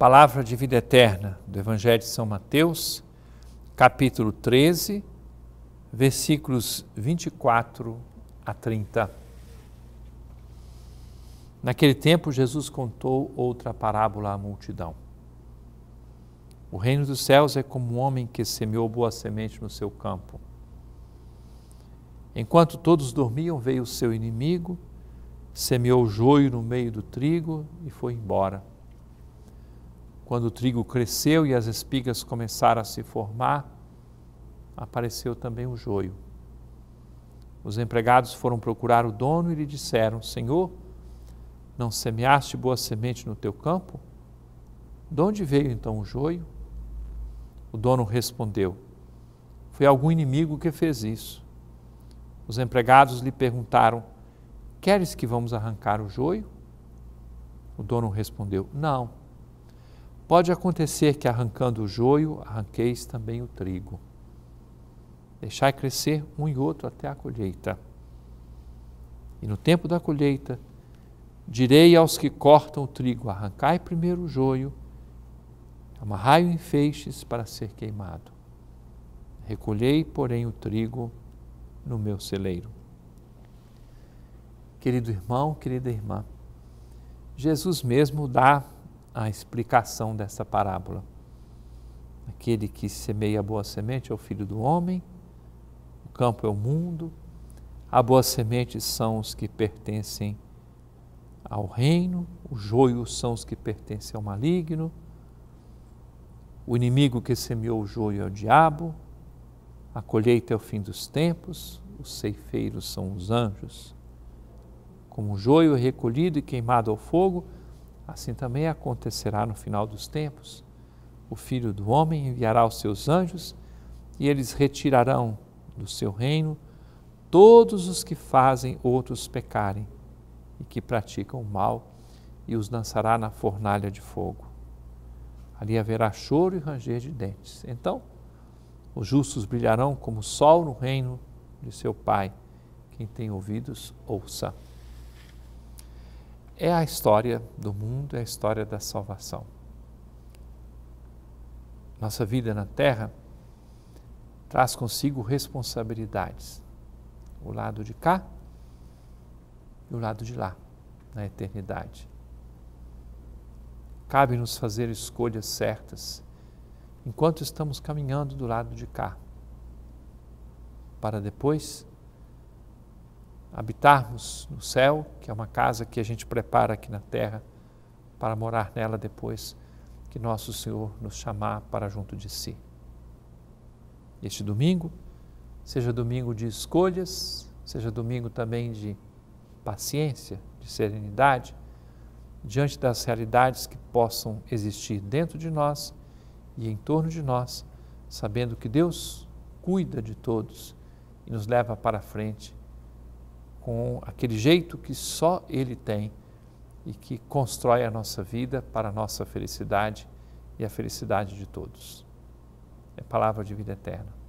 Palavra de vida eterna do Evangelho de São Mateus, capítulo 13, versículos 24 a 30. Naquele tempo, Jesus contou outra parábola à multidão. O reino dos céus é como um homem que semeou boa semente no seu campo. Enquanto todos dormiam, veio o seu inimigo, semeou o joio no meio do trigo e foi embora. Quando o trigo cresceu e as espigas começaram a se formar, apareceu também o joio. Os empregados foram procurar o dono e lhe disseram: Senhor, não semeaste boa semente no teu campo? De onde veio então o joio? O dono respondeu: Foi algum inimigo que fez isso. Os empregados lhe perguntaram: Queres que vamos arrancar o joio? O dono respondeu: Não. Pode acontecer que arrancando o joio, arranqueis também o trigo. Deixai crescer um e outro até a colheita. E no tempo da colheita, direi aos que cortam o trigo: arrancai primeiro o joio, amarrai-o em feixes para ser queimado. Recolhei, porém, o trigo no meu celeiro. Querido irmão, querida irmã, Jesus mesmo dá a explicação dessa parábola. Aquele que semeia a boa semente é o filho do homem, o campo é o mundo, a boa semente são os que pertencem ao reino, o joio são os que pertencem ao maligno, o inimigo que semeou o joio é o diabo, a colheita é o fim dos tempos, os ceifeiros são os anjos. Como o joio é recolhido e queimado ao fogo, assim também acontecerá no final dos tempos. O filho do homem enviará os seus anjos e eles retirarão do seu reino todos os que fazem outros pecarem e que praticam o mal e os lançará na fornalha de fogo. Ali haverá choro e ranger de dentes. Então, os justos brilharão como o sol no reino de seu Pai. Quem tem ouvidos, ouça é a história do mundo, é a história da salvação. Nossa vida na terra traz consigo responsabilidades. O lado de cá e o lado de lá, na eternidade. Cabe-nos fazer escolhas certas enquanto estamos caminhando do lado de cá, para depois habitarmos no céu, que é uma casa que a gente prepara aqui na terra para morar nela depois que nosso Senhor nos chamar para junto de si. Este domingo seja domingo de escolhas, seja domingo também de paciência, de serenidade, diante das realidades que possam existir dentro de nós e em torno de nós, sabendo que Deus cuida de todos e nos leva para frente com aquele jeito que só Ele tem e que constrói a nossa vida para a nossa felicidade e a felicidade de todos. É palavra de vida eterna.